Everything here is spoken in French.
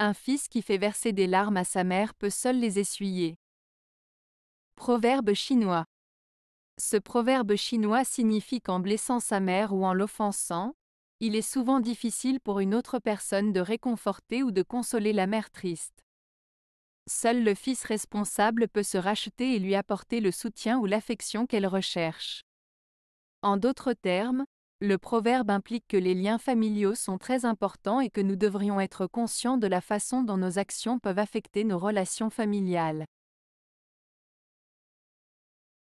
Un fils qui fait verser des larmes à sa mère peut seul les essuyer. Proverbe chinois. Ce proverbe chinois signifie qu'en blessant sa mère ou en l'offensant, il est souvent difficile pour une autre personne de réconforter ou de consoler la mère triste. Seul le fils responsable peut se racheter et lui apporter le soutien ou l'affection qu'elle recherche. En d'autres termes, le proverbe implique que les liens familiaux sont très importants et que nous devrions être conscients de la façon dont nos actions peuvent affecter nos relations familiales.